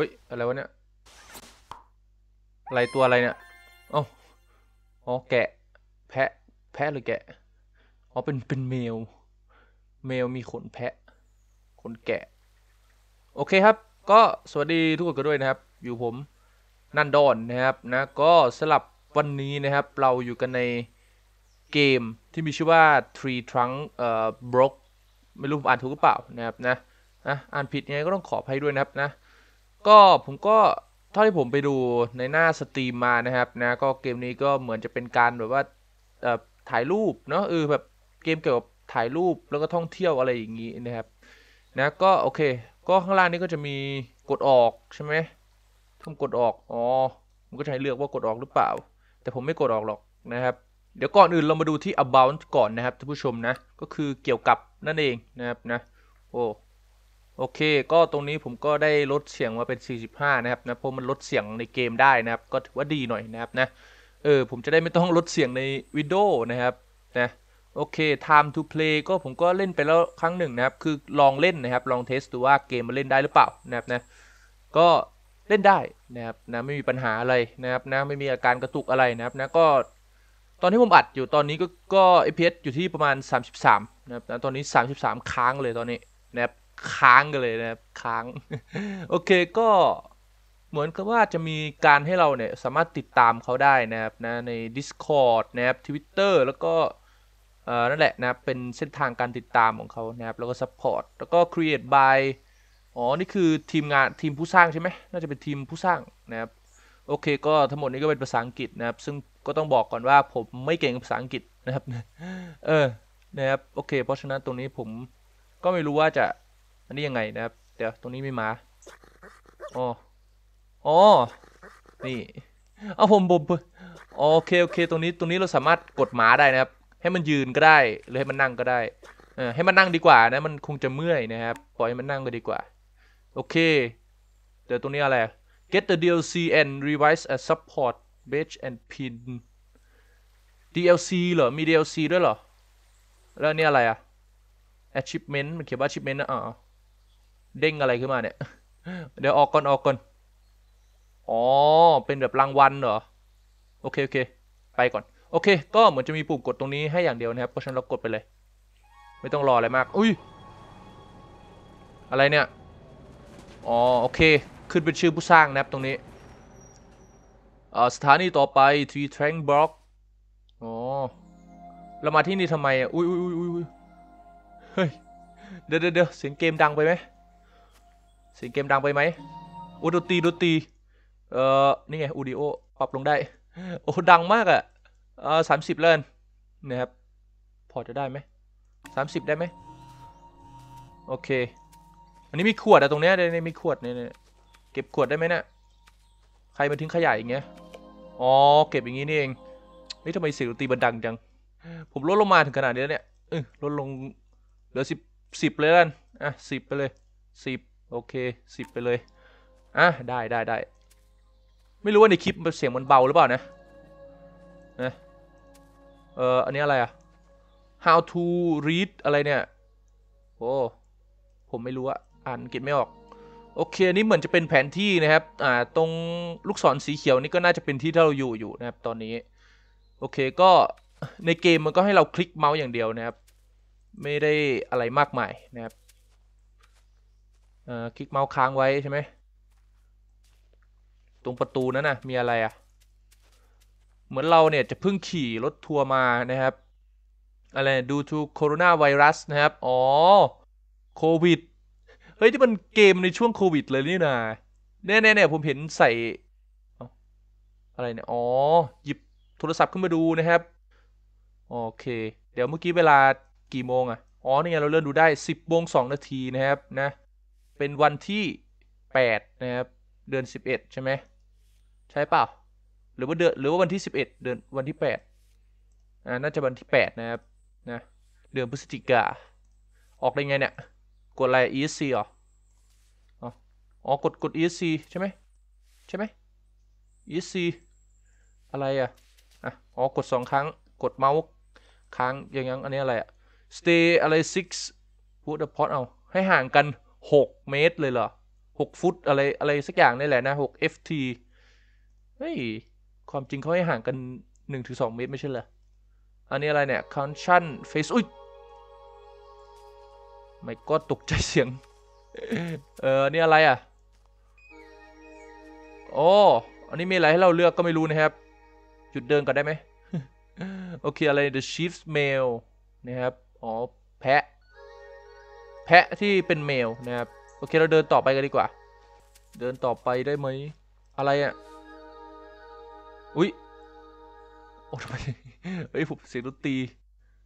ฮ้ยอะไรวะเนี่ยอะไรตัวอะไร เนี่ยโอ้าอ๋อ แกะ แพะ แพะหรือแกะ อ๋อ เป็น เป็นเมวเมลมีขนแพะ ขนแกะ โอเคครับ ก็สวัสดีทุกคนกันด้วยนะครับ อยู่ผมนันดอนนะครับนะ ก็สลับวันนี้นะครับ เราอยู่กันในเกมที่มีชื่อว่า Tree Trunk เอ่อ Broke ไม่รู้ อ่านถูกหรือเปล่านะครับนะนะอ่านผิดยังไงก็ต้องขออภัยด้วยนะครับนะก็ผมก็เท่าที่ผมไปดูในหน้าสตรีมมานะครับนะ ก็เกมนี้ก็เหมือนจะเป็นการแบบว่าถ่ายรูปเนาะเออแบบเกมเกี่ยวกับถ่ายรูปแล้วก็ท่องเที่ยวอะไรอย่างนี้นะครับนะก็โอเค ก็ข้างล่างนี้ก็จะมีกดออกใช่ไหมทำกดออกอ๋อมันก็จะให้เลือกว่ากดออกหรือเปล่า แต่ผมไม่กดออกหรอกนะครับเดี๋ยวก่อนอื่นเรามาดูที่ about ก่อนนะครับท่านผู้ชมนะ ก็คือเกี่ยวกับนั่นเองนะครับนะ โอ้โอเค ก็ตรงนี้ผมก็ได้ลดเสียงมาเป็น 45 นะครับนะ เพราะมันลดเสียงในเกมได้นะครับ ก็ถือว่าดีหน่อยนะครับนะ เออ ผมจะได้ไม่ต้องลดเสียงในวิดีโอนะครับนะ โอเค time to play ก็ผมก็เล่นไปแล้วครั้งหนึ่งนะครับ คือลองเล่นนะครับ ลองเทสดูว่าเกมมันเล่นได้หรือเปล่านะครับนะ ก็เล่นได้นะครับนะ ไม่มีปัญหาอะไรนะครับนะ ไม่มีอาการกระตุกอะไรนะครับนะ ก็ ตอนที่ผมอัดอยู่ตอนนี้ก็ก็ FPS อยู่ที่ประมาณ 33นะครับตอนนี้ 33ค้างเลยตอนนี้นะครับค้างกันเลยนะครับค้างโอเคก็เหมือนกับว่าจะมีการให้เราเนี่ย สามารถติดตามเขาได้นะครับ นะใน Discord นะครับ Twitter แล้วก็เออนั่นแหละนะ เป็นเส้นทางการติดตามของเขานะครับแล้วก็ Support แล้วก็ Create by อ๋อนี่คือทีมงานทีมผู้สร้างใช่ไหมน่าจะเป็นทีมผู้สร้างนะครับ โอเค ก็ทั้งหมดนี้ก็เป็นภาษาอังกฤษนะครับ ซึ่งก็ต้องบอกก่อนว่า ผมไม่เก่งภาษาอังกฤษนะครับเออนะครับโอเค เพราะฉะนั้นตรงนี้ผมก็ไม่รู้ว่าจะันนี้ยังไงนะครับ เดี๋ยวตรงนี้ไม่มา อ๋อ อ๋อ นี่ เอาผมผมโอเค โอเค ตรงนี้ตรงนี้เราสามารถกดหมาได้นะครับ ให้มันยืนก็ได้หรือให้มันนั่งก็ได้ เออให้มันนั่งดีกว่านะ มันคงจะเมื่อยนะครับปล่อยให้มันนั่งก็ดีกว่า โอเค เดี๋ยวตรงนี้อะไร get the DLC and revise a support badge and pin DLC เหรอ มี DLC ด้วยเหรอ แล้วนี่อะไรอะ achievement มันเขียนว่า achievement นะอ๋อเด้งอะไรขึ้นมา เนี่ย เดี๋ยวออกก่อนออกก่อน อ๋อ เป็นแบบรางวัลเหรอ โอเคโอเค ไปก่อน โอเค ก็เหมือนจะมีปุ่มกดตรงนี้ให้อย่างเดียวนะครับ เพราะฉะนั้นเรากดไปเลย ไม่ต้องรออะไรมาก อุ้ย อะไรเนี่ย อ๋อ โอเค ขึ้นเป็นชื่อผู้สร้างนะครับตรงนี้สถานีต่อไปทรีแทงบล็อกอ๋อ เรามาที่นี่ทำไมอ่ะ อุ้ยอุ้ยอุ้ยอุ้ยเฮ้ย เดี๋ยวเดี๋ยวเสียงเกมดังไปไหมสียงเกมดังไปไหมอุดตีดุตี เอ่อนี่ไงอูดิโอปรับลงได้ โอ้ ดังมากอะ่ะเออสามสิบเลเนนะครับ พอจะได้ไหมสามสิบได้ไหมโอเค อันนี้มีขวดอะตรงเนี้ยในในมีขวดเนี่ย เก็บขวดได้ไหมเนะี่ย ใครมาทิ้งขยะอย่างเงี้ย อ๋อ เก็บอย่างงี้นี่เอง นี่ทำไมเสียงดนตรีมันดังจัง ผมลดลงมาถึงขนาดนี้แล้วเนี่ยเออลดลงเหลือสิบสิบเลยลันอ่ะสิบไปเลยสิบโอเคสิบไปเลยอ่ะได้ได้ได้ไม่รู้ว่าในคลิปเสียงมันเบาหรือเปล่านะนะเอออันนี้อะไรอะ how to read อะไรเนี่ยโอ้ผมไม่รู้อะอ่านกิจไม่ออกโอเคนนี้เหมือนจะเป็นแผนที่นะครับอ่าตรงลูกศรสีเขียวนี่ก็น่าจะเป็นที่ที่เราอยู่อยู่นะครับตอนนี้โอเคก็ในเกมมันก็ให้เราคลิกเมาส์อย่างเดียวนะครับ ไม่ได้อะไรมากมายนะครับอ่อคลิกเมาส์ค้างไว้ ใช่ไหม ตรงประตู นั้นนะ่ะมีอะไรอะ่ะ เหมือนเราเนี่ยจะเพิ่งขี่รถทัวร์มานะครับ อะไรดูทูโคโรนาไวรัสนะครับ อ๋อ โควิด เฮ้ย ที่มัน เกมในช่วง โควิด เลย นี่นะแน่ๆๆน่ผมเห็นใส่ อะไร เนี่ย อ๋อ หยิบโทรศัพท์ขึ้นมาดูนะครับ โอเค เดี๋ยวเมื่อกี้เวลากี่โมงอะ่ะ อ๋อนี่ไงเราเลื่อนดูได้ 10บโมงสนาทีนะครับนะเป็นวันที่ 8 นะครับเดือน11 ใช่ไหมใช่เปล่า หรือว่าเดือนหรือว่าวันที่ 11 เดือนวันที่8อ่าน่าจะวันที่8นะครับนะเดือนพฤศจิกาออกได้ไงเนี่ยกดอะไร ESC หรออ๋อกดกด ESC ใช่ไหมใช่ไหม ESC อะไรอ่ะอะอ๋อกด2ครั้งกดเมาส์ค้างอย่างงั้นอันนี้อะไรอ่ะ stay อะไร six put the pot เอาให้ห่างกันหกเมตรเลยเหรอหกฟุตอะไรอะไรสักอย่าง นี่แหละนะหฟ ft เฮ้ยความจริงเขาให้ ห่างกันหนึึ่งงถสองเมตรไม่ใช่เหรออันนี้อะไร เนี่ย c o n ชั c t i o n face อุ้ย ไม่ ก็ตกใจเสียงเออนี่อะไรอ่ะโอ้อันนี้มี อะไร ให้เราเลือกก็ไม่ รู้ นะครับหยุดเดินก่อนได้ไหมโอเคอะไร the c h i e f s mail นะครับ อ๋อ แพะแพะที่เป็นเมลนะครับโอเคเราเดินต่อไปกันดีกว่า เดินต่อไปได้ไหม อะไรอะ่ะอุ้ยโอ้ทำไมเฮ้ยผมเสียงดนตรี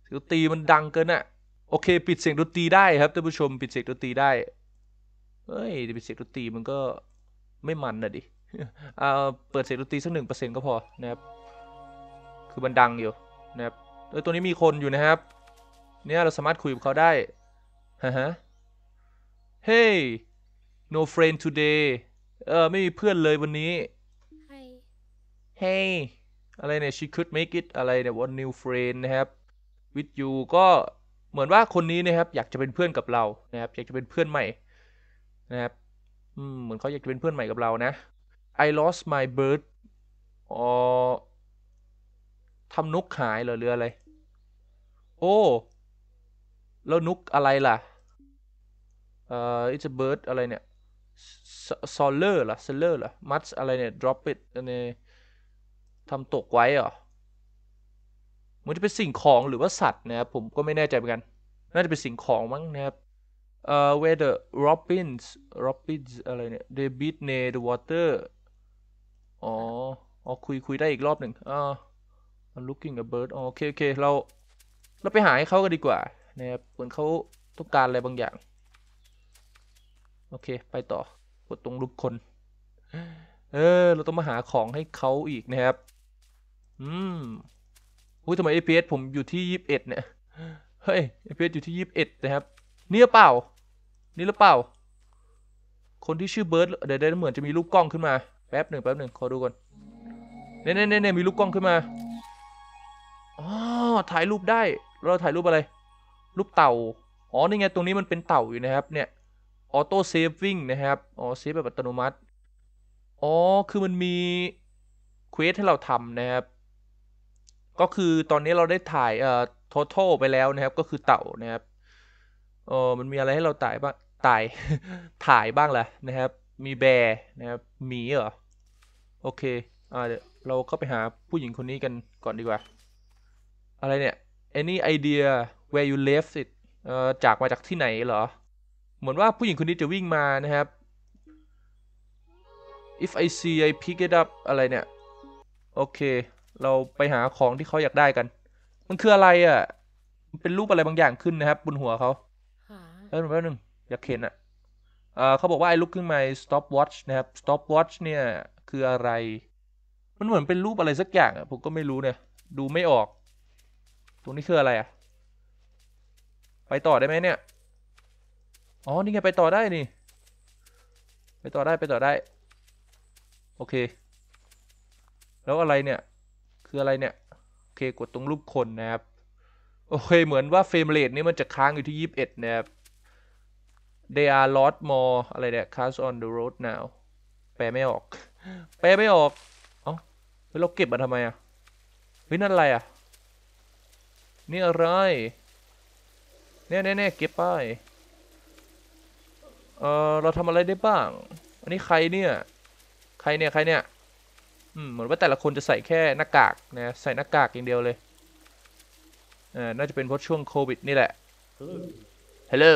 เสียงดนตรีมันดังเกินอะ่ะโอเค ปิดเสียงดนตรีได้ครับท่านผู้ชมปิดเสียงดนตรีได้เฮ้ยปิดเสียงดนตรีมันก็ไม่มันนะดิเอาเปิดเสียงดนตรีสักหนึ่งเปอร์เซ็นต์ก็พอนะครับคือมันดังอยู่นะครับตัวนี้มีคนอยู่นะครับ เนี่ยเราสามารถคุยกับเขาได้ฮะฮ้ย no friend today เออไม่มีเพื่อนเลยวันนี้ h ฮ Hey อะไรเนี่ย she could make it อะไรเนี่ย one new friend นะครับ with you ก็เหมือนว่าคนนี้นะครับอยากจะเป็นเพื่อนกับเรา นะครับ อยากจะเป็นเพื่อนใหม่ นะครับอืมเหมือนเขาอยากจะเป็นเพื่อนใหม่กับเรานะ I lost my bird อ๋อทำนกหายเหรอเรืออะไร โอ้แล้วนุกอะไร ล่ะเอ่อ it's a bird อะไร เนี่ย solar ล่ะ solar ล่ะ much อะไร เนี่ย drop it อันนี้ทำตกไว้เหรอ มันจะเป็นสิ่งของหรือว่าสัตว์นะครับผมก็ไม่แน่ใจเหมือนกัน น่าจะเป็นสิ่งของ มั้งนะครับเอ่อ whether o b i n s robins อะไร เนี่ย they beat n e the water อ๋อ อ๋อ คุยคุยได้ อีก รอบหนึ่งอ่า looking a bird อ๋อโอเคโอเค เรา เราไปหาให้เขากันดีกว่านะครับเหมือนเขาต้องการอะไร บางอย่าง โอเค ไปต่อ กดตรงรูปคน เออ เราต้องมาหาของให้เขาอีกนะครับ อืมหูทำไมเ p s ผมอยู่ที่ยี่สิบเอ็ดเนี่ย เฮ้ย FPS อยู่ที่ยี่สิบเอ็ดนะครับเนี่ยอเปล่า นี่หรือเปล่า คนที่ชื่อเบิร์ดเดี๋ยวได้เหมือนจะมีรูปกล้องขึ้นมา แป๊บหนึ่งแป๊บหนึ่งขอดูก่อน เนี่ยเนี่ยเนี่ยมีรูปกล้องขึ้นมาอ๋อถ่ายรูปได้ เราถ่ายรูปอะไรรูปเต่า อ๋อ นี่ ไง ตรงนี้มันเป็นเต่าอยู่นะครับ เนี่ย ออโต้เซฟวิ่งนะครับอ๋อเซฟแบบอัตโนมัติ อ๋อ คือมันมีเควสให้เราทำนะครับ ก็คือตอนนี้เราได้ถ่ายเอ่อทอทอไปแล้วนะครับ ก็คือเต่านะครับเออมันมีอะไรให้เราถ่ายบ้างถ่าย ถ่ายบ้างแหละนะครับ มีแบร์นะ ครับหมีเหรอ โอเคอ่าเดี๋ยว เราก็ไปหาผู้หญิงคนนี้กันก่อนดีกว่า อะไรเนี่ย any idea where you left it เออจากมาจากที่ไหนเหรอ เหมือนว่าผู้หญิงคนนี้จะวิ่งมานะครับ if I see I pick it up อะไรเนี่ย โอเค เราไปหาของที่เขาอยากได้กัน มันคืออะไรอะ่ะ เป็นรูปอะไรบางอย่างขึ้นนะครับบนหัวเขาแป๊บนึงแป๊บนึง อยากเห็นอะ่ะ เขาบอกว่า I look ขึ้นมา stop watch นะครับ stop watch เนี่ย คืออะไร มันเหมือนเป็นรูปอะไรสักอย่างอะ่ะ ผมก็ไม่รู้เนี่ย ดูไม่ออกตรงนี้คืออะไรอะไปต่อได้ไหมเนี่ย อ๋อ นี่ไง ไปต่อได้นี่ไปต่อได้ไปต่อได้ โอเค แล้วอะไรเนี่ย คืออะไรเนี่ย โอเค กดตรงรูปคนนะครับ โอเค เหมือนว่าเฟรมเรทนี้มันจะค้างอยู่ที่ยี่สิบเอ็ดนะครับ they are lot more อะไรเนี่ย cars on the road now แปลไม่ออก แปลไม่ออก เอ้าเราเก็บมาทำไมอะเฮ้ยนั่นอะไรอะนี่อะไร เนี่ยเน่เก็บป้ายเออเราทำอะไรได้บ้าง อันนี้ใครเนี่ย ใครเนี่ย ใครเนี่ย อืมเหมือนว่าแต่ละคนจะใส่แค่หน้ากากนะใส่หน้ากากอย่างเดียวเลยอ่าน่าจะเป็นเพราะช่วงโควิดนี่แหละ Hello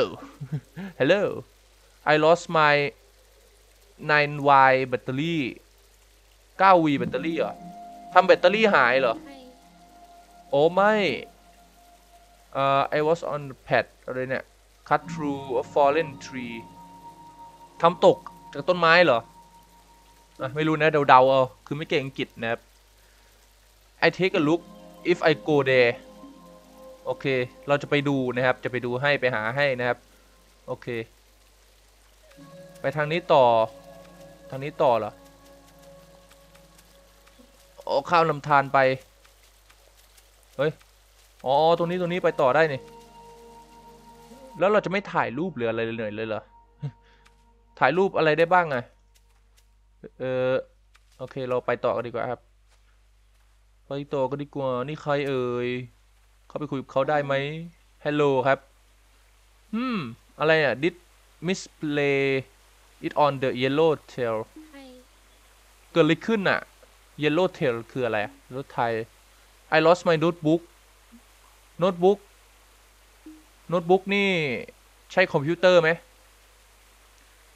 Hello I lost my 9Y battery 9V battery ่เหรอ ทำแบตเตอรี่หายเหรอ โอ้ไม่ I was on the p a h อะไรเนี่ย cut through a fallen tree ทำตก จากต้นไม้เหรอ ไม่รู้นะเดาๆเอา คือไม่เก่งอังกฤษนะครับ I take a look if I go there โอเค เราจะไปดูนะครับจะไปดูให้ไปหาให้นะครับ โอเค ไปทางนี้ต่อ ทางนี้ต่อเหรอ โอ้ข้าวลำธารไป เฮ้ยอ๋อ ตรงนี้ ตรงนี้ ไปต่อได้นี่แล้วเราจะไม่ถ่ายรูปหรืออะไรเลยเลยเหรอ ถ่ายรูปอะไรได้บ้างไง เออโอเค เราไปต่อกันดีกว่าครับ ไปต่อกันดีกว่า นี่ใครเอ่ย เข้าไปคุยกับเขาได้ไหมฮัลโหลครับ อืม อะไรอ่ะ did misplay it on the yellow tail เกิดอะไรขึ้นอ่ะ yellow tail คืออะไรรถไทย I lost my notebook โน้ตบุ๊ก โน้ตบุ๊กนี่ ใช่คอมพิวเตอร์ไหม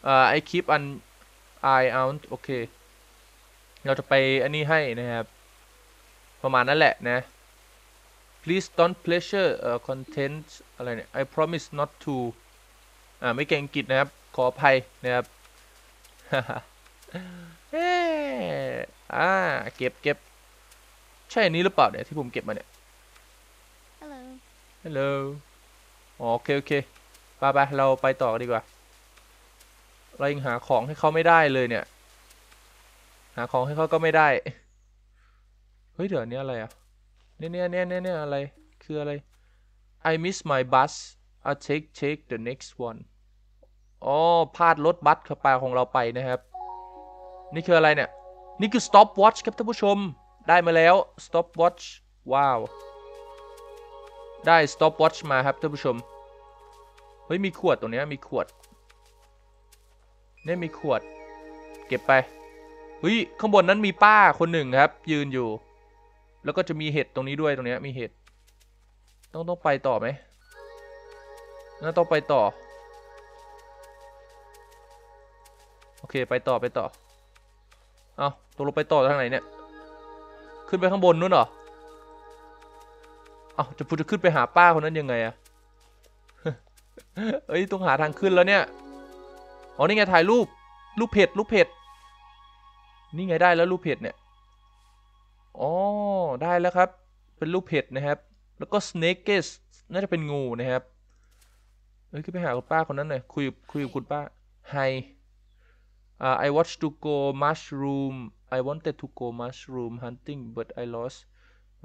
อ่าไอคลิป อัน i out โอเค เราจะ ไปอันนี้ให้ นะครับ ประมาณ นั้น แหละนะ please don't pleasure uh, content อะไร เนี่ย I promise not to อ่า ไม่เก่งอังกฤษนะครับ ขออภัยนะครับเอ้อ่าเก็บเก็บ ใช่ อันนี้ หรือ เปล่าเนี่ยที่ผม เก็บมาเนี่ยฮัลโหลโอเคโอเค ไปไปเราไปต่อดีกว่า เรายังหาของให้เขาไม่ได้เลยเนี่ย หาของให้เขาก็ไม่ได้ เฮ้ย เดี๋ยวนี้อะไรอ่ะ เนี่ยเนี่ยเนี่ยเนี่ยอะไร คืออะไร I miss my bus I take take the next one อ๋อพลาดรถบัสขับไปของเราไปนะครับ นี่คืออะไรเนี่ย นี่คือ stopwatch ครับท่านผู้ชม ได้มาแล้ว stopwatch ว้าวได้ stopwatch มาครับท่านผู้ชม เฮ้ยมีขวดตรงนี้มีขวด เนี่ยมีขวด เก็บไปเฮ้ยข้างบนนั้นมีป้าคนหนึ่งครับ ยืนอยู่ แล้วก็จะมีเห็ดตรงนี้ด้วยตรงนี้มีเห็ด ต้องต้องไปต่อไหมน่าต้องไปต่อ โอเคไปต่อไปต่อ เอาตกลงไปต่อทางไหนเนี่ย ขึ้นไปข้างบนนู้นเหรอาจะพูดจะขึ้นไปหาป้าคนนั้นยังไงอะเอ้ยต้องหาทางขึ้นแล้วเนี่ย อ๋อนี่ไงถ่ายรูปรูปเพจรูปเพจนี่ไงได้แล้วรูปเพจเนี่ย อ๋อ ได้แล้วครับ เป็นรูปเพจนะครับ แล้วก็ snake s น่าจะเป็นงูนะครับเอ้ยขึ้นไปหาคุณป้าคนนั้นหน่อยคุยคุยกับคุณป้า hi uh, I watched to go mushroom I wanted to go mushroom hunting but I lost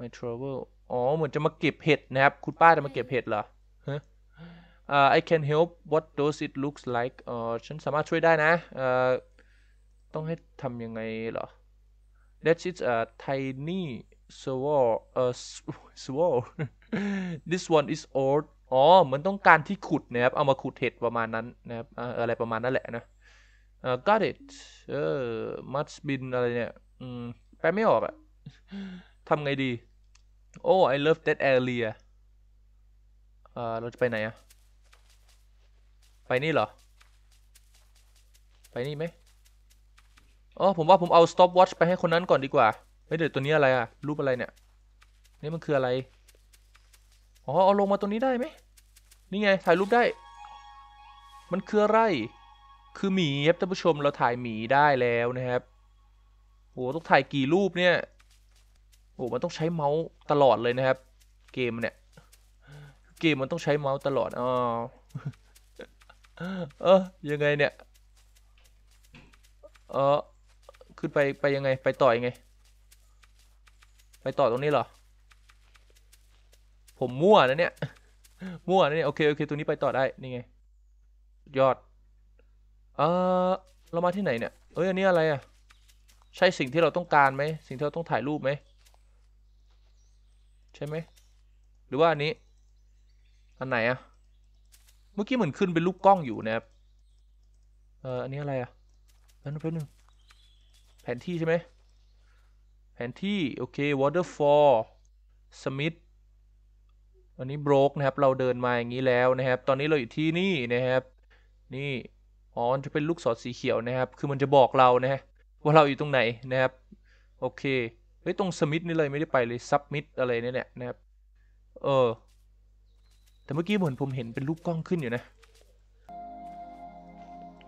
my travel อ๋อเหมือนจะมาเก็บเห็ดนะครับ คุณป้าจะมาเก็บเห็ดเหรอฮะ I can help what does it looks like อ๋อฉันสามารถช่วยได้นะเอ่อต้องให้ทำยังไงเหรอ That is a tiny swirl เอ่อ swirl this one is old อ๋อเหมือนต้องการที่ขุดนะครับ เอามาขุดเห็ดประมาณนั้นนะครับอะไรประมาณนั่นแหละนะเอ่อ got it เออ must been อะไรเนี่ยอืมแปลไม่ออกอะทำไงดีโอ้ I love that area เออเราจะไปไหนอะไปนี่เหรอ ไปนี่ไหมอ๋อผมว่าผมเอา stop watch ไปให้คนนั้นก่อนดีกว่า เฮ้ย เดี๋ยวตัวนี้อะไรอะรูปอะไรเนี่ย นี่มันคืออะไร อ๋อ เอาลงมาตรงนี้ได้ไหม นี่ไง ถ่ายรูปได้ มันคืออะไร คือหมีครับท่านผู้ชมเราถ่ายหมีได้แล้วนะครับโหต้องถ่ายกี่รูปเนี่ยโอ้มันต้องใช้เมาส์ตลอดเลยนะครับ เกมเนี่ย เกมมันต้องใช้เมาส์ตลอดอ๋อเออยังไงเนี่ยเออขึ้นไปไปยังไงไปต่อยังไง ไปต่อตรงนี้เหรอ ผมมั่วนะเนี่ยมั่วนะเนี่ยโอเคโอเคตรงนี้ไปต่อได้นี่ไงยอดเออเรามาที่ไหน เนี่ยเอ้ยอันนี้อะไรอ่ะใช่สิ่งที่เราต้องการไหมสิ่งที่เราต้องถ่ายรูปไหมใช่ไหม หรือว่าอันนี้อันไหนอะเมื่อกี้เหมือนขึ้นเป็นลูกกล้องอยู่นะครับเอออันนี้อะไรอะแป๊บนึงแนึงแผนที่ใช่ไหม แผนที่โอเค waterfall smith อันนี้ broke นะครับ เราเดินมาอย่างนี้แล้วนะครับ ตอนนี้เราอยู่ที่นี่นะครับ นี่อ๋อจะเป็นลูกศรสีเขียวนะครับ คือมันจะบอกเรานะฮะว่าเราอยู่ตรงไหนนะครับ โอเคฮ้ยตรงสมิธนี่เลยไม่ได้ไปเลยซับมิธอะไรเนี่ยแหละนะครับ เออ แต่เมื่อกี้เหมือนผมเห็นเป็นรูปกล้องขึ้นอยู่นะ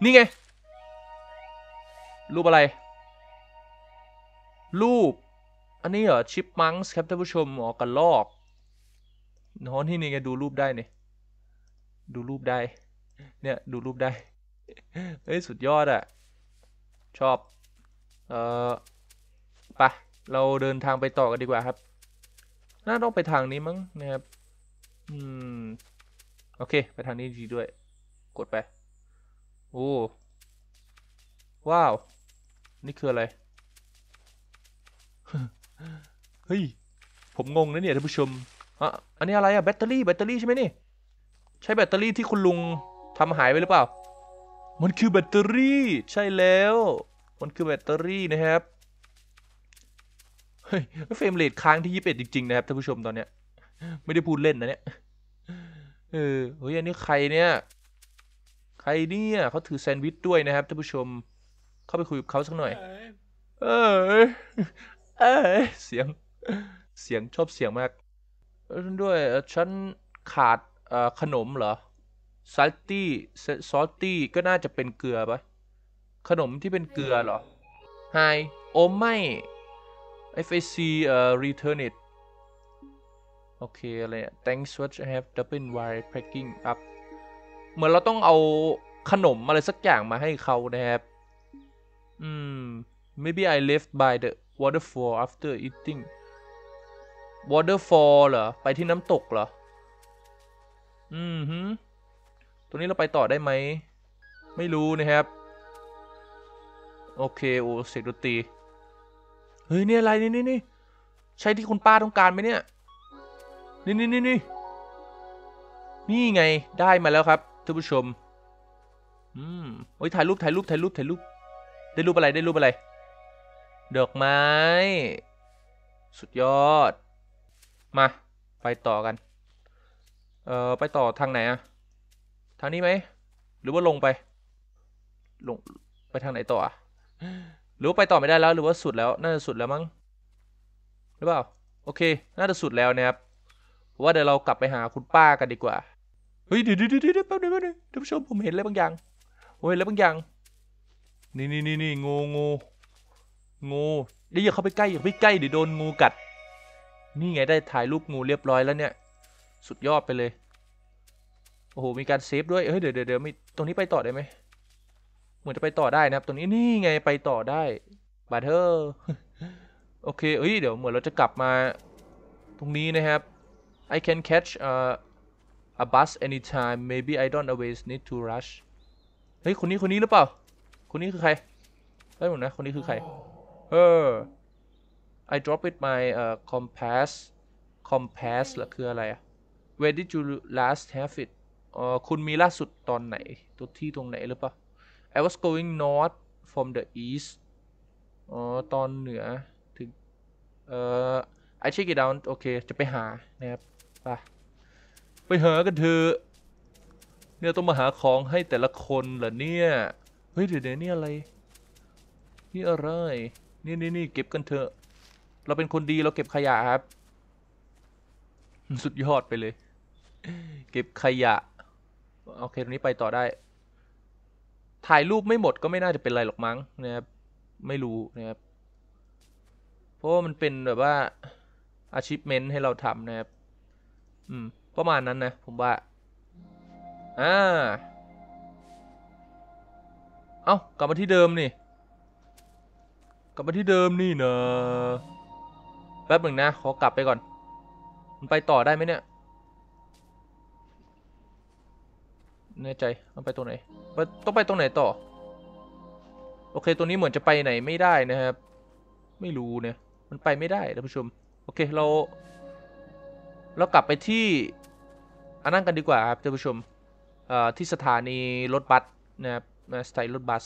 นี่ไง รูปอะไร รูป อันนี้เหรอชิปมังส์ครับท่านผู้ชมออกกันลอก นอนที่นี่ไงดูรูปได้เนี่ยดูรูปได้ เนี่ยดูรูปได้เฮ้ยสุดยอดอะชอบ เออไปเราเดินทางไปต่อกันดีกว่าครับ น่าต้องไปทางนี้มั้งนะครับ อืม โอเค ไปทางนี้ดีด้วย กดไป โอ้ ว้าว นี่คืออะไร เฮ้ย ผมงงนะเนี่ยท่านผู้ชมอ่ะอันนี้อะไรอะแบตเตอรี่ แบตเตอรี่ใช่ไหมนี่ ใช้แบตเตอรี่ที่คุณ ลุงทำหายไปหรือเปล่า มันคือแบตเตอรี่ ใช่แล้ว มันคือแบตเตอรี่นะครับเฮ้ยเฟรมเรทค้างที่ยี่สิบเอ็ดจริงๆนะครับท่านผู้ชมตอนเนี้ย ไม่ได้พูดเล่นนะเนี่ยเออเฮ้ยอันนี้ใครเนี่ยใครเนี่ยเขาถือแซนด์วิชด้วยนะครับท่านผู้ชม เข้าไปคุยกับเขาสักหน่อยเออเออเสียง เสียงชอบเสียงมากฉันด้วยฉันขาดขนมเหรอซัลตี้ซอสตี้ก็น่าจะเป็นเกลือปะขนมที่เป็นเกลือเหรอไฮโอไม่ FAC uh, return it okay อะไร thanks what I have double wire packing up เหมือนเราต้องเอาขนม อะไรสักอย่างมาให้เขานะครับ อืม maybe I left by the waterfall after eating waterfall เหรอ ไปที่น้ำตกเหรอ อืมฮึตัวนี้เราไปต่อได้ไหม ไม่รู้นะครับ โอเค โอ้เสียงดนตรีเฮ้ยนี่อะไรนี่นี่นี่ใช่ที่คุณป้าต้องการไหมเนี่ย นี่นี่นี่นี่นี่ไงได้มาแล้วครับท่านผู้ชมอืมโอ้ยถ่ายรูปถ่ายรูปถ่ายรูป ถ่ายรูป ได้รูปอะไรได้รูปอะไรดอกไม้ สุดยอดมาไปต่อกันเอ่อไปต่อทางไหนอะทางนี้ไหม หรือว่าลงไปลงไปทางไหนต่ออะหรือไปต่อไม่ได้แล้วหรือว่าสุดแล้วน่าจะสุดแล้วมั้งหรือเปล่าโอเคน่าจะสุดแล้วนะครับว่าเดี๋ยวเรากลับไปหาคุณป้ากันดีกว่าเฮ้ยเดี๋ยวเดี๋ยวเดี๋ยวแป๊บนึงแป๊บนึงท่านผู้ชมผมเห็นอะไรบางอย่างผมเห็นอะไรบางอย่างนี่นี่นี่นี่งูงูงูเดี๋ยวอย่าเข้าไปใกล้อย่าไปใกล้เดี๋ยวโดนงูกัด นี่ไงได้ถ่ายรูปงูเรียบร้อยแล้วเนี่ย สุดยอดไปเลยโอ้โหมีการเซฟด้วยเฮ้ยเดี๋ยวเดี๋ยวไม่ตรงนี้ไปต่อได้ไหมเหมือนจะไปต่อได้นะครับ ตรงนี้ นี่ไงไปต่อได้บาเทอร์โอเคเอ้ยเดี๋ยวเหมือนเราจะกลับมาตรงนี้นะครับ I can catch a a bus anytime maybe I don't always need to rush เฮ้ยคนนี้คนนี้หรือเปล่า คนนี้คือใครได้หมดนะ คนนี้คือใครเออ I drop p e d my uh, compass compass ล่ะคืออะไรอะ Where did you last have it อ๋อคุณมีล่าสุดตอนไหนตัวที่ตรงไหนหรือเปล่า I was going north from the east อ๋อตอนเหนือ ถึง เอ่อ I check it down โอเค จะไปหานะครับไปไปหากันเถอะ เนี่ยต้องมาหาของให้แต่ละคนเหรอเนี่ย เฮ้ยเดี๋ยวนี่อะไร นี่อะไร นี่นี่นี่เก็บกันเถอะ เราเป็นคนดีเราเก็บขยะครับ สุดยอดไปเลย เก็บขยะ โอเคตรงนี้ไปต่อได้ถ่ายรูปไม่หมดก็ไม่น่าจะเป็นไรหรอกมั้งนะครับไม่รู้นะครับเพราะว่ามันเป็นแบบว่า achievement ให้เราทำนะครับอืมประมาณนั้นนะผมว่าอ่าเอา้ากลับมาที่เดิมนี่ กลับมาที่เดิมนี่เนอะแป๊บหนึ่งนะ ขอกลับไปก่อน มันไปต่อได้ไหมเนี่ยแน่ใจต้องไปตรงไหนต้องไปตรงไหนต่อ โอเค ตัวนี้เหมือนจะไปไหนไม่ได้นะครับ ไม่รู้เนี่ย มันไปไม่ได้ท่านผู้ชม โอเค เรา เรากลับไปที่อันนั้นกันดีกว่าครับท่านผู้ชม ที่สถานีรถบัสนะครับสไตล์รถบัส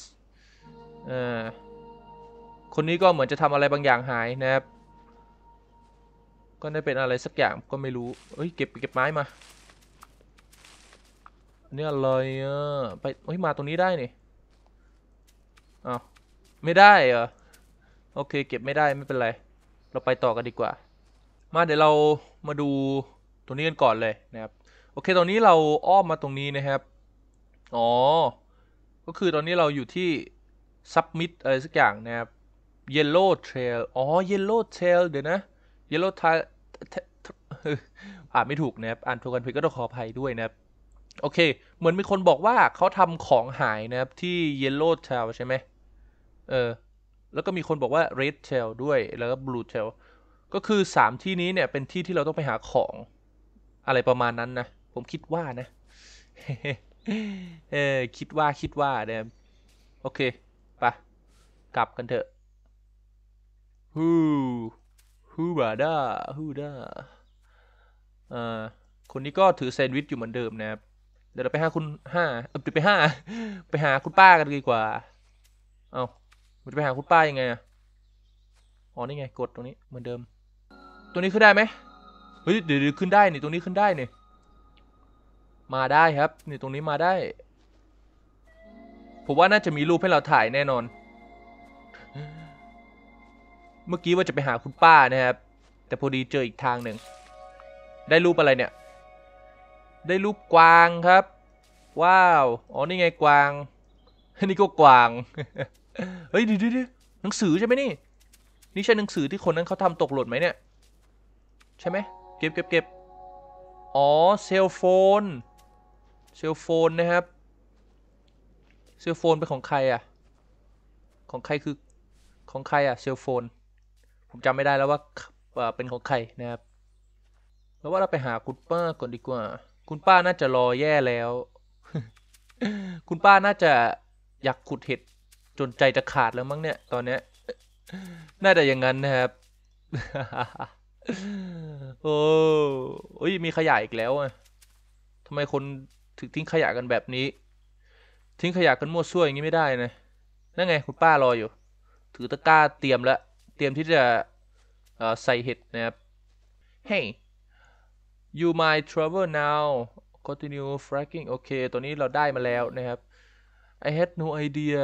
คนนี้ก็เหมือนจะทำอะไรบางอย่างหายนะครับ ก็ได้เป็นอะไรสักอย่างก็ไม่รู้ เอ้ย เก็บเก็บไม้มาเนี่ยอะไรออไปเฮ้ย มาตรงนี้ได้นี่อ้าว ไม่ได้เหรอโอเค เก็บไม่ได้ ไม่เป็นไร เราไปต่อกันดีกว่า มาเดี๋ยวเรามาดูตรงนี้กันก่อนเลยนะครับ โอเค ตอนนี้เราอ้อมมาตรงนี้นะครับ อ๋อ ก็คือตอนนี้เราอยู่ที่ submit อะไรสักอย่างนะครับ yellow trail อ๋อ yellow trail เดี๋ยวนะ yellow t า a อ่านไม่ถูกนะครับ อ่านถูกกันผิดก็ต้องขออภัยด้วยนะครับโอเค เหมือนมีคนบอกว่าเขาทำของหายนะครับ ที่เยลโล่ a i l ใช่ไหมเออ แล้วก็มีคนบอกว่าเรด a i l ด้วย แล้วก็บลู a i l ก็คือ 3 ที่นี้เนี่ย เป็นที่ที่เราต้องไปหาของอะไรประมาณนั้นนะ ผมคิดว่านะ เออ คิดว่าคิดว่าเนี่ยโอเคปะกลับกันเถอะ ฮู้ ฮู้บาด้าฮู้ด้าอ่า คนนี้ก็ถือแซนด์วิชอยู่เหมือนเดิมนะครับเดี๋ยวเราไปหาคุณห้าเออไปห้าไปหาคุณป้ากันดีกว่า เอาเราจะไปหาคุณป้ายังไงอ่ะอ๋อนี่ไง กดตรงนี้เหมือนเดิม ตัวนี้ขึ้นได้ไหมเฮ้ย เดี๋ยวขึ้นได้นี่ตรงนี้ขึ้นได้นี่มาได้ครับ นี่ตรงนี้มาได้ ผมว่าน่าจะมีรูปให้เราถ่ายแน่นอน เมื่อกี้ว่าจะไปหาคุณป้านะครับ แต่พอดีเจออีกทางหนึ่ง ได้รูปอะไรเนี่ยได้รูปกวางครับ ว้าวอ๋อนี่ไงกวางนี่ก็กวางเฮ้ยดูดูดหนังสือใช่ไหมนี่ นี่ใช่หนังสือที่คนนั้นเขาทำตกหล่นไหมเนี่ยใช่ไหมเก็บเก็บเก็บอ๋อเซลโฟนเซลโฟนนะครับเซลโฟนเป็นของใครอ่ะของใครคือของใครอ่ะเซลโฟนผมจำไม่ได้แล้วว่าเป็นของใครนะครับแล้วว่าเราไปหาคุปเปอร์ก่อนดีกว่าคุณป้าน่าจะรอแย่แล้ว คุณป้าน่าจะอยากขุดเห็ด จนใจจะขาดแล้วมั้งเนี่ยตอนเนี้ยน่าจะอย่างนั้นนะครับ โอ้ยมีขยะอีกแล้วอ่ะทำไมคนถึงทิ้งขยะกันแบบนี้ ทิ้งขยะกันมั่วซั่วอย่างนี้ไม่ได้นะ นั่นไงคุณป้ารออยู่ ถือตะกร้าเตรียมแล้ว เตรียมที่จะใส่เห็ดนะครับเฮ้ hey. you my travel now continue fracking โอเคตัวนี้เราได้มาแล้วนะครับ I had no idea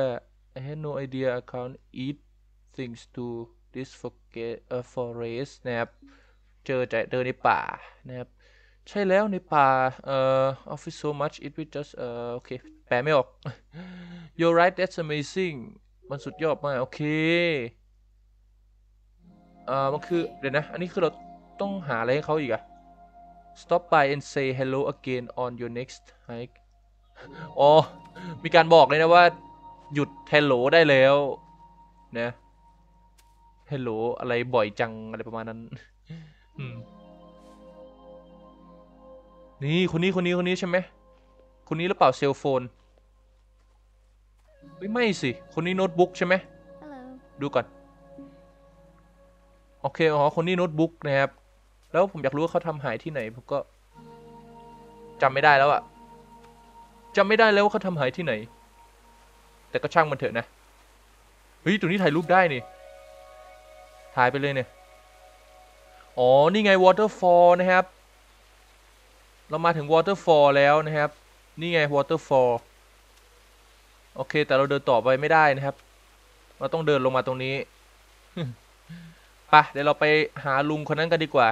I had no idea account eat things to this forget a forest นะครับ เจอใจเจอในป่า นะครับ ใช่แล้วในป่าเอ่อ office so much it w a s just เอ่อโอเคแปลไม่ออก you're right that's amazing มันสุดยอดมาก โอเคอ่ามันคือเดี๋ยวนะ อันนี้คือเราต้องหาอะไรให้เขาอีกอะ stop by and say hello again on your next hike อ๋อ มีการบอกเลยนะว่าหยุด hello ได้แล้วนะ hello อะไรบ่อยจังอะไรประมาณนั้น นี่คนนี้คนนี้คนนี้ใช่ไหมคนนี้ หรือเปล่า เซลโฟน ไม่ ไม่ สิ คนนี้โน้ตบุ๊กใช่ไหมดูก่อน โอเค อ๋อ คนนี้โน้ตบุ๊กนะครับแล้วผมอยากรู้ว่าเขาทำหายที่ไหนผมก็ จำไม่ได้แล้วอะจำไม่ได้แล้วว่าเขาทำหายที่ไหน แต่ก็ช่างมันเถอะนะเฮ้ยตัวนี้ถ่ายรูปได้นี่ถ่ายไปเลยเนี่ยอ๋อนี่ไง วอเตอร์ฟอลนะครับ เรามาถึง วอเตอร์ฟอลแล้วนะครับ นี่ไงวอเตอร์ฟอลโอเค แต่เราเดินต่อไปไม่ได้นะครับ เราต้องเดินลงมาตรงนี้ไปเดี๋ยวเราไปหาลุงคนนั้นกันดีกว่า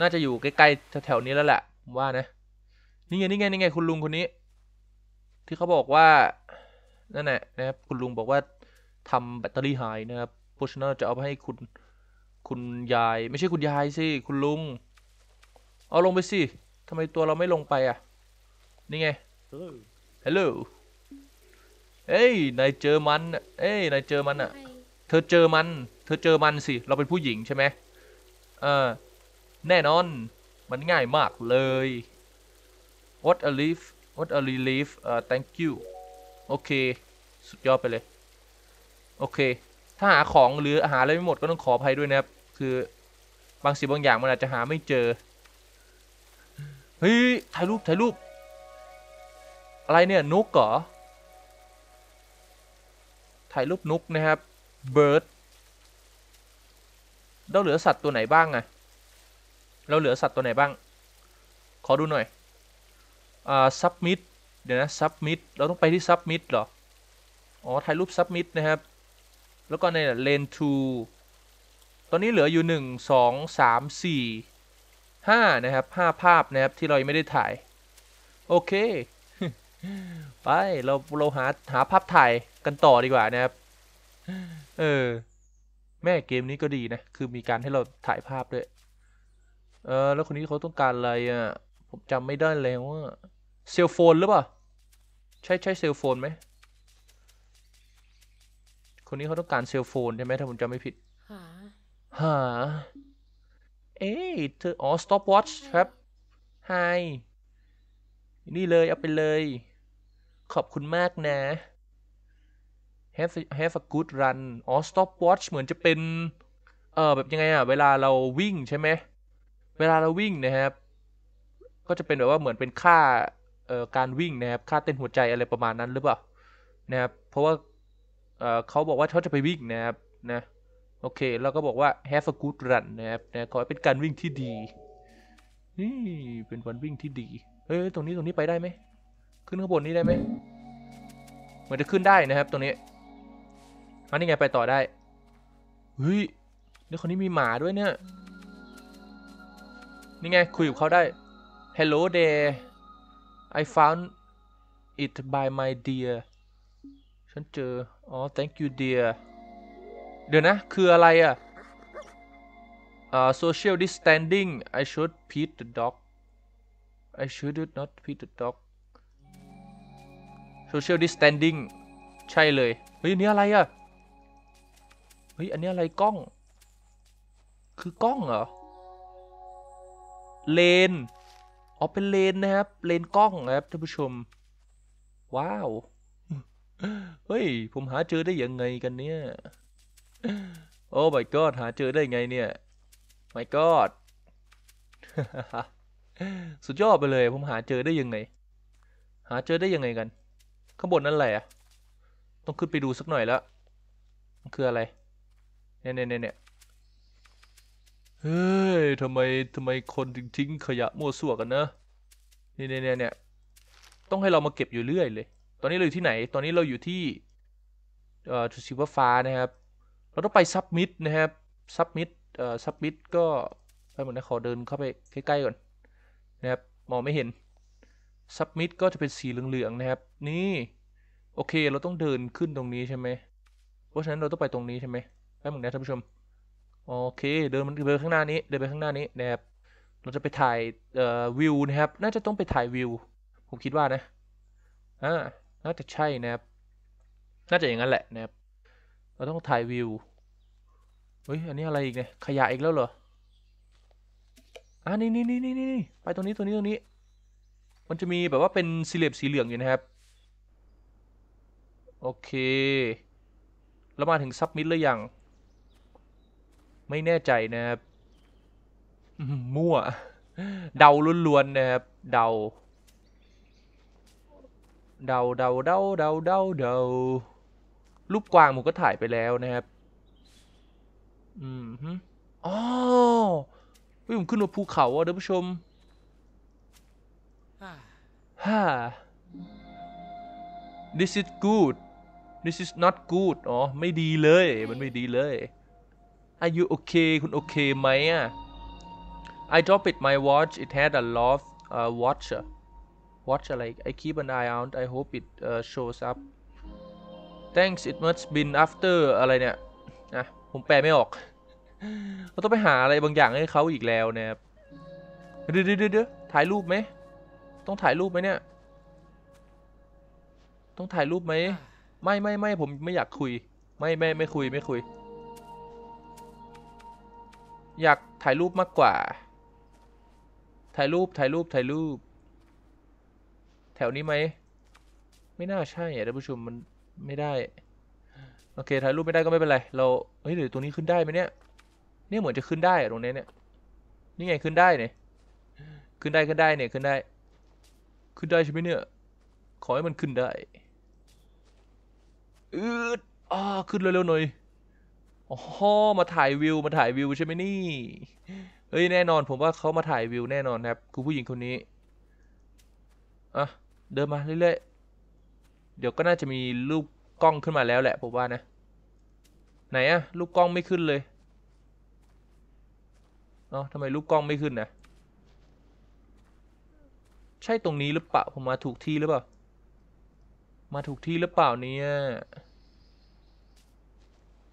น่าจะอยู่ใกล้ๆแถวๆนี้แล้วแหละผมว่านะนี่ไงนี่ไงนี่ไง คุณลุงคนนี้ ที่เขาบอกว่านั่นแหละนะครับคุณลุงบอกว่า ทำแบตเตอรี่หายนะครับโพชเนอร์จะเอาไปให้คุณ คุณยาย ไม่ใช่คุณยายสิ คุณลุง เอาลงไปสิทำไมตัวเราไม่ลงไปอ่ะนี่ไงฮัลโหลเอ้ยนายเจอมันเอ้ยนายเจอมันอ่ะ เธอเจอมัน เธอเจอมันสิ เราเป็นผู้หญิงใช่ไหมเออแน่นอน มันง่ายมากเลย what a relief what a relief uh, thank you โอเค สุดยอดไปเลย โอเค ถ้าหาของหรืออาหารอะไรไม่หมดก็ต้องขออภัยด้วยนะครับ คือบางสิ่งบางอย่างมันอาจจะหาไม่เจอ เฮ้ย ถ่ายรูป ถ่ายรูป อะไรเนี่ยนกเหรอ ถ่ายรูปนกนะครับ bird เราเหลือสัตว์ ตัวไหนบ้างอะเราเหลือสัตว์ ตัวไหนบ้าง ขอดูหน่อย อ่าซับมิดเดี๋ยวนะ ซับมิดเราต้องไปที่ซับมิดเหรอ อ๋อถ่ายรูปซับมิดนะครับ แล้วก็ในเลนทูตอนนี้เหลืออยู่ 1 2 3 4 5 นะครับ 5 ภาพนะครับที่เรายังไม่ได้ถ่าย โอเค ไป เรา เราหา หาภาพถ่ายกันต่อดีกว่านะครับ เออ แม่เกมนี้ก็ดีนะ คือมีการให้เราถ่ายภาพด้วยเออแล้วคนนี้เขาต้องการอะไรอ่ะ ผมจำไม่ได้แล้วว่าเซลโฟนหรือเปล่า ใช่ใช่เซลโฟนไหม คนนี้เขาต้องการเซลโฟนใช่ไหมถ้าผมจำไม่ผิด หา เอ้ยเธออ๋อ stopwatch ครับ ไฮ นี่เลย เอาไปเลย ขอบคุณมากนะ have a, have a good run อ๋อ stopwatch เหมือนจะเป็น เออแบบยังไงอ่ะ เวลาเราวิ่งใช่ไหมเวลาเราวิ่งนะครับ ก็จะเป็นแบบว่าเหมือนเป็นค่าการวิ่งนะครับ ค่าเต้นหัวใจอะไรประมาณนั้นหรือเปล่านะครับเพราะว่าเขาบอกว่าเขาจะไปวิ่งนะครับนะ โอเค แล้วก็บอกว่า have a good run นะครับนะขอให้เป็นการวิ่งที่ดี นี่เป็นวันวิ่งที่ดีเฮ้ยตรงนี้ตรงนี้ไปได้ไหมขึ้นข้างบนนี้ได้ไหมเหมือนจะขึ้นได้นะครับ ตรงนี้อันนี้ไงไปต่อได้เฮ้ยเดี๋ยวคนนี้มีหมาด้วยเนี่ยนี่ไง คุยกับเขาได้ Hello there I found it by my dear ฉันเจออ๋อ thank you dear เดี๋ยวนะ คืออะไรอ่ะ uh, social distancing I should feed the dog I should not feed the dog social distancing ใช่เลยเฮ้ยนี่อะไรอ่ะเฮ้ยอันนี้อะไรกล้อง คือกล้องเหรอเลนออกเป็นเลนนะครับเลนกล้องนะครับท่านผู้ชม ว้าวเฮ้ยผมหาเจอได้ยังไงกันเนี่ยโอ้ my god หาเจอได้ไงเนี่ย my god สุดยอดไปเลยผมหาเจอได้ยังไงหาเจอได้ยังไงกันข้างบนนั่นแหละต้องขึ้นไปดูสักหน่อยแล้วมันคืออะไรเนี่ยเนี่ยเนี่ยเฮ้ย ทำไม ทำไมคนถึงทิ้งขยะ มั่วสั่วกันนะนี่เนี่ยเนี่ยต้องให้เรามาเก็บอยู่เรื่อยเลย ตอนนี้เราอยู่ที่ไหนตอนนี้เราอยู่ที่เอ่อชุดิีฟ้านะครับ เราต้องไปซับมิดนะครับซับมิดเอ่อซับมิดก็ไปหมดนะขอเดินเข้าไปใกล้ๆก่อนนะครับมองไม่เห็นซับมิดก็จะเป็นสีเหลืองๆนะครับ นี่ โอเคเราต้องเดินขึ้นตรงนี้ใช่ไหมเพราะฉะนั้นเราต้องไปตรงนี้ใช่ไหมไปือนึงนะท่านผู้ชมโอเคเดินมันเดินข้างหน้านี้เดินไปข้างหน้านี้นะครับเราจะไปถ่ายเอ่อวิว นะครับ น่าจะต้องไปถ่ายวิว ผมคิดว่านะอ่าน่าจะใช่นะครับน่าจะอย่างนั้นแหละนะครับเราต้องถ่ายวิวเฮ้ยอันนี้อะไรอีกเนี่ยขยะอีกแล้วเหรออ่านี่นี่นี่นี่นี่ไปตรงนี้ตรงนี้ตรงนี้ มันจะมีแบบว่าเป็นสีเหลี่ยมสีเหลืองอยู่นะครับโอเคเรามาถึงซับมิดหรือยังไม่แน่ใจนะครับ มั่ว เดาล้วนๆนะครับ เดา เดาเดาเดาเดาเดาเดารูปกวางผมก็ถ่ายไปแล้วนะครับ อืมอ๋อผมขึ้นมาภูเขาอ่ะท่านผู้ชมฮ่า this is good this is not good อ๋อ ไม่ดีเลย มันไม่ดีเลย Are you okay คุณ โอเคไหมอ่ะ I dropped my watch it had a lot s uh, w a t c h watch อะไร I keep an eye out I hope it uh, shows up thanks it must been after อะไรเนี่ยนะผมแปลไม่ออกเราต้องไปหาอะไรบางอย่างให้เขาอีกแล้วนะครับเดี๋ยวเดถ่ายรูปไหมต้องถ่ายรูปไหมเนี่ย ต้องถ่ายรูปไหมไม่ไม่ไม่ผมไม่อยากคุย ไม่ไม่ไม่คุย ไม่ คุยอยากถ่ายรูปมากกว่า ถ่ายรูปถ่ายรูปถ่ายรูป แถวนี้ไหม ไม่น่าใช่อ่ะท่านผู้ชมมันไม่ได้ โอเคถ่ายรูปไม่ได้ก็ไม่เป็นไร เรา เฮ้ยเดี๋ยวตรงนี้ขึ้นได้ไหมเนี่ยเนี่ยเหมือนจะขึ้นได้ตรงนี้เนี่ยนี่ไงขึ้นได้เนี่ยขึ้นได้ขึ้นได้เนี่ยขึ้นได้ ขึ้นได้ใช่ไหมเนี่ย ขอให้มันขึ้นได้อืดอ่าขึ้นเร็วๆหน่อยอ๋อมาถ่ายวิว มาถ่ายวิว ใช่ไหมนี่ เฮ้ยแน่นอน ผมว่าเขามาถ่ายวิวแน่นอนครับ คุณผู้หญิงคนนี้ อ่ะ เดิน มา เรื่อยๆ เดี๋ยวก็น่าจะมีรูปกล้องขึ้นมาแล้วแหละ ผม ว่านะ ไหนอะรูปกล้องไม่ขึ้นเลยเนาทำไมรูปกล้องไม่ขึ้นนะ ใช่ตรงนี้หรือเปล่าผมมาถูกที่หรือเปล่า มาถูกที่หรือเปล่าเนี่ย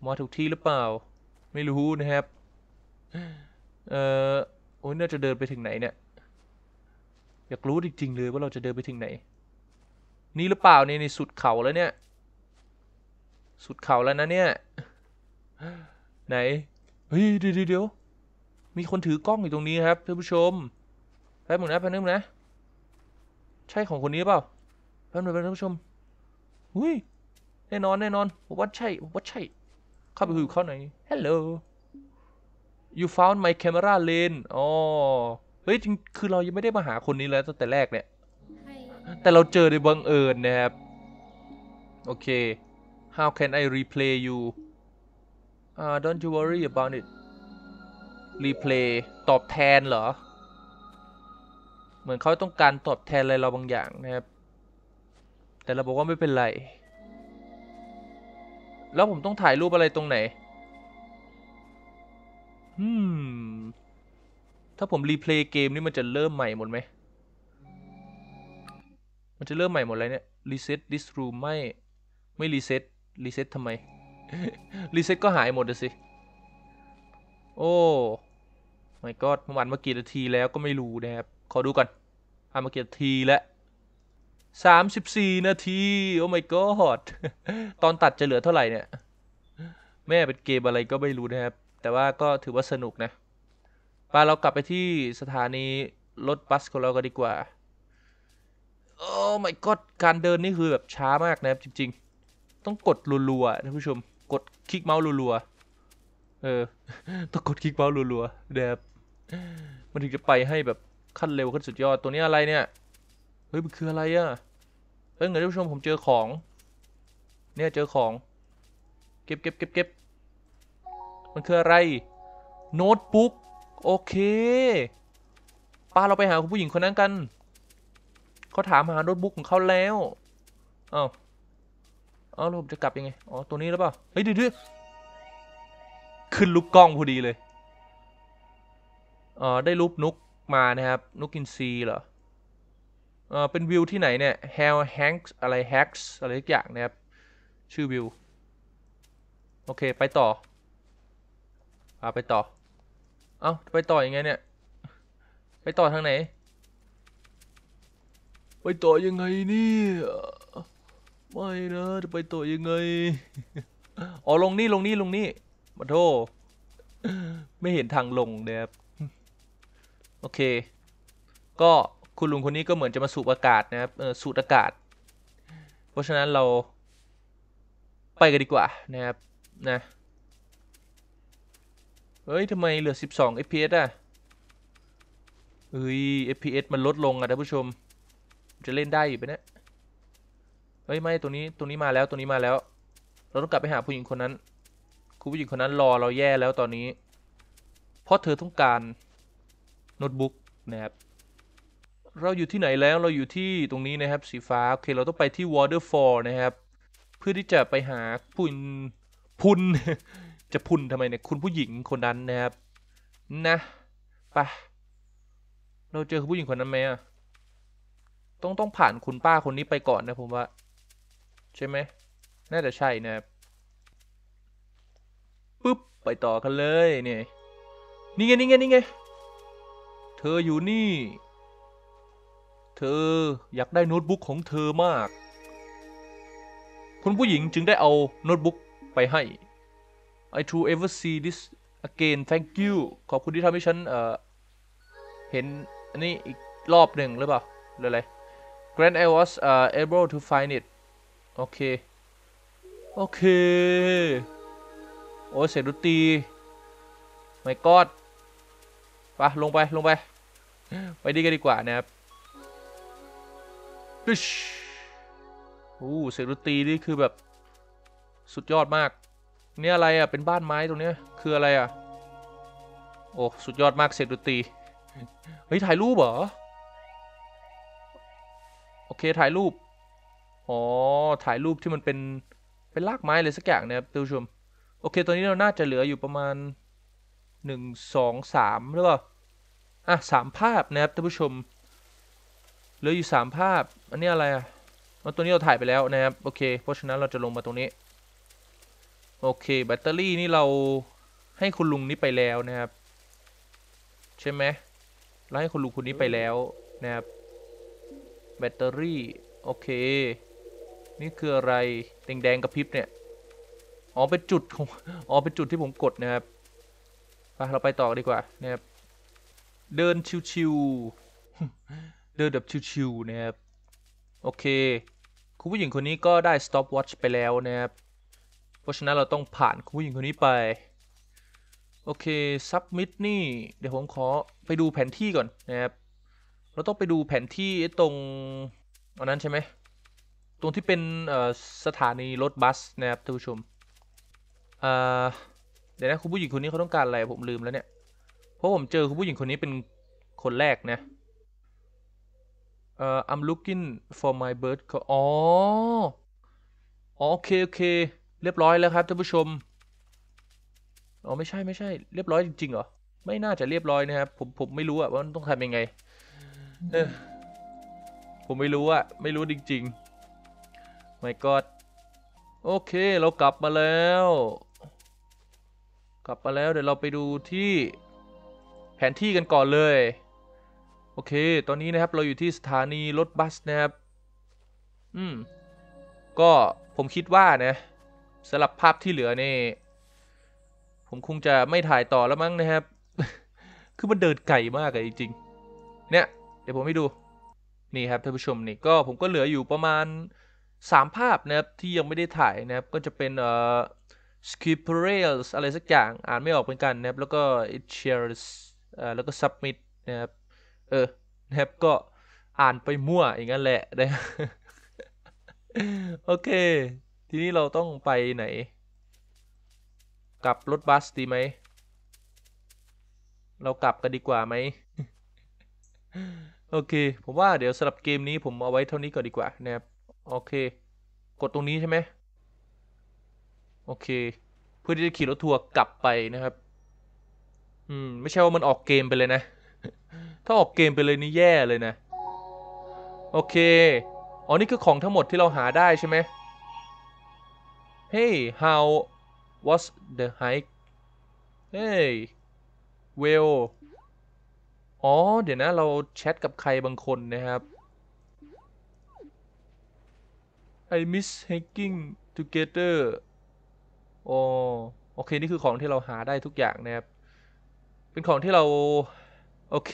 มาถูกที่หรือเปล่าไม่รู้นะครับเอ่อโอ้ยน่าจะเดินไปถึงไหนเนี่ยอยากรู้จริงๆเลยว่าเราจะเดินไปถึงไหน นี่หรือเปล่าเนี่ยในสุดเขาแล้วเนี่ยสุดเขาแล้วนะเนี่ยไหนเฮ้ยเดี๋ยวเดี๋ยวมีคนถือกล้องอยู่ตรงนี้ครับท่านผู้ชมแป๊บนึงนะแป๊บนึงนะ ใช่ของคนนี้เปล่าแป๊บนึงนงท่านผู้ชมเุ้ยแน่นอนแน่นอนผมว่าใช่ผมว่าใช่เข้าไปคุยกับเขาหน่อย Hello you found my camera lane อ๋อ เฮ้ย จริง คือเรายังไม่ได้มาหาคนนี้แล้วตั้งแต่แรกเนี่ยแต่เราเจอโดยบังเอิญนะครับ โอเค how can I replay you uh, don't you worry about it replay ตอบแทนเหรอ เหมือนเขาต้องการตอบแทนอะไรเราบางอย่างนะครับ แต่เราบอกว่าไม่เป็นไรแล้วผมต้องถ่ายรูปอะไรตรงไหนฮึมถ้าผมรีเพลย์เกมนี่มันจะเริ่มใหม่หมดไหมมันจะเริ่มใหม่หมดเลยเนี่ย รีเซ็ตดิสรูมไม่ ไม่รีเซ็ตรีเซ็ตทำไม รีเซ็ตก็หายหมดเลยสิ โอ้ไก็ประมณนมื่อกี่นาทีแล้วก็ไม่รู้นะครับ ขอดูก่อนอ่ะมอกี่นาทีแล้วสสสามิบี่นาที โอ้ my g o ดตอนตัดจะเหลือเท่าไหร่เนี่ย แม่เป็นเกม อะไรก็ไม่รู้ นะครับ แต่ว่าก็ถือว่าสนุก นะปาเรากลับไปที่สถานีรถบัสของเราก็ ดีกว่า โอ้ไม่ก็การเดินนี่ คือแบบช้ามากนะครับ จริง ๆ ต้องกด รัวๆะ่ผู้ชม กดคลิกเมาส์รัวๆเออต้องกดคลิกเมาส์รัวๆเดคบมันถึงจะไปให้แบบขั้นเร็วขั้นสุดยอดตัวนี้อะไรเนี่ยเฮ้ยมันคืออะไรอะ่ะเฮ้ยเงินท่านผู้ชมผมเจอของ เนี่ยเจอของเก็บเก็บเก็บเก็บมันคืออะไร โน้ตบุ๊กโอเคป้าเราไปหาคุณผู้หญิงคนนั้นกันเขาถามหาโน้ตบุ๊กของเขาแล้วอ้าวอ้าวผมจะกลับยังไงอ๋อตัวนี้แล้วเปล่าเฮ้ยดื้อขึ้นลูกกล้องพอดีเลยอ๋อได้รูปนุกมานะครับ นุกกินซีเหรอเเป็นวิวที่ไหนเนี่ย Hell Hanks อะไร Hacks อะไรทุกอย่างนะครับชื่อวิวโอเคไปต่อ่าไปต่อเอา้าไปต่ออยังไงเนี่ยไปต่อทางไหน ไปต่อยังไงนี่ไม่นะจะไปต่อยังไงอ๋อลงนี่ลงนี่ลงนี่มาโทษไม่เห็นทางลงนะครับโอเค ก็คุณลุงคนนี้ก็เหมือนจะมาสูบอากาศนะครับสูดอากาศ เพราะฉะนั้นเราไปกันดีกว่านะครับนะเฮ้ยทำไมเหลือ12 fps อ่ะเฮ้ย fps มันลดลงอ่ะท่านผู้ชมจะเล่นได้อยู่ไปเนะเฮ้ยไม่ตัวนี้ตัวนี้มาแล้วตัวนี้มาแล้ว เราต้องกลับไปหาผู้หญิงคนนั้นคุณผู้หญิงคนนั้นรอเราแย่แล้วตอนนี้เพราะเธอต้องการโน้ตบุ๊กนะครับเราอยู่ที่ไหนแล้ว เราอยู่ที่ตรงนี้นะครับ สีฟ้า โอเค เราต้องไปที่ waterfall นะครับ เพื่อที่จะไปหาพุนพุนจะพุนทำไมเนี่ย คุณผู้หญิงคนนั้นนะครับ นะปะเราเจอผู้หญิงคนนั้นไหมอ่ะ ต้องต้องผ่านคุณป้าคนนี้ไปก่อนนะ ผมว่า ใช่ไหมน่าจะใช่นะครับปุ๊บ ไปต่อกันเลยเนี่ยนี่ไง นี่ไง นี่ไง เธออยู่นี่เธอ อยากได้โน้ตบุ๊กของเธอมาก คุณผู้หญิงจึงได้เอาโน้ตบุ๊กไปให้ I to ever see this again thank you ขอบคุณที่ทำให้ฉันเเห็นอันนี้อีกรอบหนึ่งหรือเปล่าหรืออะไร Grand I was uh, able to find it โอเค โอเค โอ้ยเสียดุตีไม่กอดปลงไป ลงไป ไปดีกันดีกว่านะครับดชโอ้เสียงดนตรีนี่คือแบบสุดยอดมาก เนี่ยอะไรอ่ะ เป็นบ้านไม้ตรงเนี้ยคืออะไรอ่ะ โอ้สุดยอดมากเสียงดนตรีเฮ้ยถ่ายรูปเหรอ โอเคถ่ายรูป อ๋อ ถ่ายรูปที่มันเป็นเป็นรากไม้เลยสักอย่างเนี่ยท่านผู้ชม โอเคตอนนี้เราน่าจะเหลืออยู่ประมาณหนึ่งสองสามหรือเปล่าอ่ะสามภาพนะครับท่านผู้ชมเหลืออยู่สามภาพ อันนี้อะไรอ่ะตัวนี้เราถ่ายไปแล้ว นะครับ โอเค เพราะฉะนั้นเราจะลงมาตรงนี้ โอเค แบตเตอรี่นี่เราให้คุณลุงนี้ไปแล้ว นะครับ ใช่ไหมเราให้คุณลุงคนนี้ไปแล้ว นะครับ แบตเตอรี่ โอเค นี่คืออะไรแดงๆกับพริบเนี่ย อ๋อ เป็นจุดของอ๋อ เป็นจุดที่ผมกดนะครับไปเราไปต่อดีกว่านะครับ เดิน ชิวๆเดินแบบชิวๆนะครับ โอเคคุณผู้หญิงคนนี้ก็ได้ stopwatch ไปแล้ว นะครับ เพราะฉะนั้นเราต้องผ่านคุณผู้หญิงคนนี้ไป โอเค submit นี่เดี๋ยวผมขอไปดูแผนที่ก่อน นะครับ เราต้องไปดูแผนที่ตรงอันนั้นใช่ไหมตรงที่เป็นสถานีรถบัสนะครับท่านผู้ชมเดี๋ยวนะคุณผู้หญิงคนนี้เขาต้องการอะไรผมลืมแล้วเนี่ย เพราะผมเจอคุณผู้หญิงคนนี้เป็นคนแรกนะเอ่อ I'm looking for my bird call อ๋อโอเคโอเค เรียบร้อยแล้วครับท่านผู้ชม อ๋อไม่ใช่ไม่ใช่ เรียบร้อยจริงๆเหรอ ไม่น่าจะเรียบร้อยนะครับ ผมผมไม่รู้อะว่ามันต้องทำยังไงเผมไม่รู้อะไม่รู้ จริง ๆ my god โอเค เรากลับมาแล้ว กลับมาแล้ว เดี๋ยวเราไปดูที่ แผนที่กันก่อนเลยโอเค ตอนนี้นะครับ เราอยู่ที่สถานีรถบัสนะครับ อืม ก็ผมคิดว่านะสลับภาพที่เหลือนี่ ผมคงจะไม่ถ่ายต่อแล้วมั้งนะครับ คือมันเดินไก่มากเลยจริงเนี่ย เดี๋ยวผมให้ดู นี่ครับท่านผู้ชมนี่ ก็ผมก็เหลืออยู่ประมาณ 3 ภาพนะครับ ที่ยังไม่ได้ถ่ายนะครับ ก็จะเป็นเอ่อ s k i p p e r a l s อะไรสักอย่าง อ่านไม่ออกเหมือนกันนะครับ แล้วก็ i t c h e r s แล้วก็ Submit นะครับเออนะครับก็อ่านไปมั่วอย่างนั้นแหละนะโอเค ทีนี้เราต้องไปไหน กลับรถบัสดีไหม เรากลับกันดีกว่าไหมโอเค ผมว่า เดี๋ยวสำหรับเกมนี้ผมเอาไว้เท่านี้ก่อนดีกว่านะครับโอเค กดตรงนี้ใช่ไหมโอเค เพื่อที่จะขี่รถทัวร์กลับไปนะครับ อืม ไม่ใช่ว่ามันออกเกมไปเลยนะถ้าออกเกมไปเลยนี่แย่เลยนะ โอเค อ๋อ นี่คือของทั้งหมดที่เราหาได้ใช่ไหม Hey how was the hike Hey well อ๋อ เดี๋ยวนะ เราแชทกับใครบางคนนะครับ I miss hiking together อ๋อโอเค นี่คือของที่เราหาได้ทุกอย่างนะครับ เป็นของที่เรา โอเค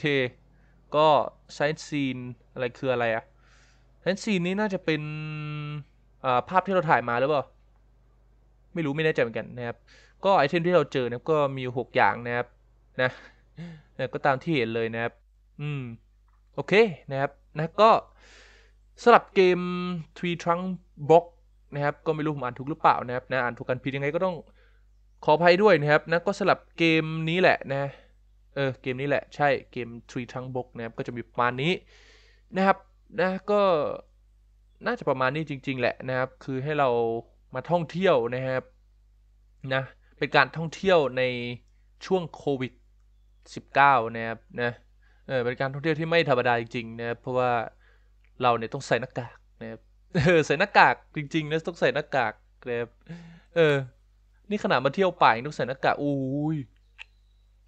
ก็ไซน์ซีนอะไรคืออะไรอะไซน์ซีนนี้น่าจะเป็นภาพที่เราถ่ายมาหรือเปล่าไม่รู้ไม่แน่ใจเหมือนกันนะครับ ก็ไอเทมที่เราเจอนะก็มีหกอย่างนะครับนะนะก็ตามที่เห็นเลยนะครับ อืมโอเคนะครับนะก็ สลับเกม Tree Trunk Block นะครับ ก็ไม่รู้ผมอ่านถูกหรือเปล่านะครับนะอ่านถูกกันผิดยังไงก็ต้องขออภัยด้วยนะครับ นะก็สลับเกมนี้แหละนะเออเกมนี้แหละใช่เกมทรีทั้งบกนะครับก็จะมีประมาณนี้นะครับนะก็น่าจะประมาณนี้จริงๆ แหละนะครับ คือให้เรามาท่องเที่ยวนะครับนะเป็นการท่องเที่ยวในช่วงโควิด -19 นะครับนะเออเป็นการท่องเที่ยวที่ไม่ธรรมดาจริงๆ นะเพราะว่าเราเนี่ยต้องใส่หน้ากากนะครับเออใส่หน้ากากจริงๆนะต้องใส่หน้ากากนะครับเออนี่ขนาดมาเที่ยวป่ายังต้องใส่หน้ากากอุ้ย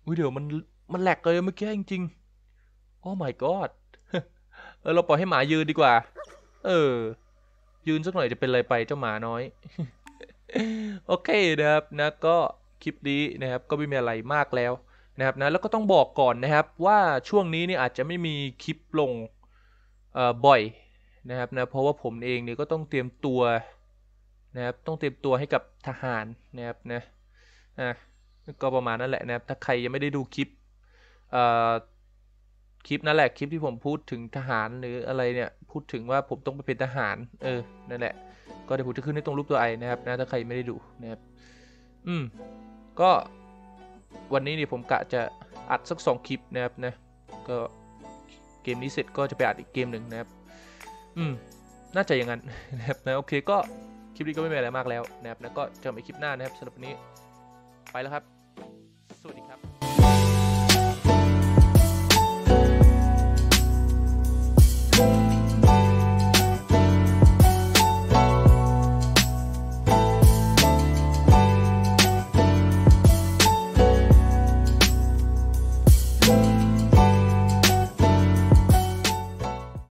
อุ้ยเดี๋ยวมันมันแหลกเลย เมื่อกี้จริงๆโอ้ my god เออเราปล่อยให้หมายืนดีกว่า เออ ยืนสักหน่อยจะเป็นอะไรไปเจ้าหมาน้อย โอเคนะครับนะก็คลิปนี้นะครับ ก็ไม่มีอะไรมากแล้วนะครับนะแล้วก็ต้องบอกก่อนนะครับ ว่าช่วงนี้เนี่ยอาจจะไม่มีคลิปลงเอ่อบ่อยนะครับนะเพราะว่าผมเองเนี่ยก็ต้องเตรียมตัวนะครับต้องเตรียมตัวให้กับทหารนะครับนะอ่ะก็ประมาณนั้นแหละนะครับ ถ้าใครยังไม่ได้ดูคลิปคลิป นั่นแหละคลิปที่ผมพูดถึงทหารหรืออะไรเนี่ย พูดถึงว่าผมต้องไปเป็นทหารเออนั่นแหละก็เดี๋ยวผมจะขึ้นในตรงรูปตัวไอนะครับนะถ้าใครไม่ได้ดูนะครับอืมก็วันนี้เนี่ยผมกะจะอัดสักสองคลิป นะครับนะก็เกมนี้ เสร็จก็จะไปอัดอีกเกมหนึ่งนะครับ อืมน่าจะอย่างนั้นนะครับนะโอเคก็คลิปนี้ ก็ไม่มีอะไรมากแล้วนะครับนะก็เจอกันคลิปหน้านะครับสำหรับวันนี้ไปแล้วครับ สวัสดีครับ you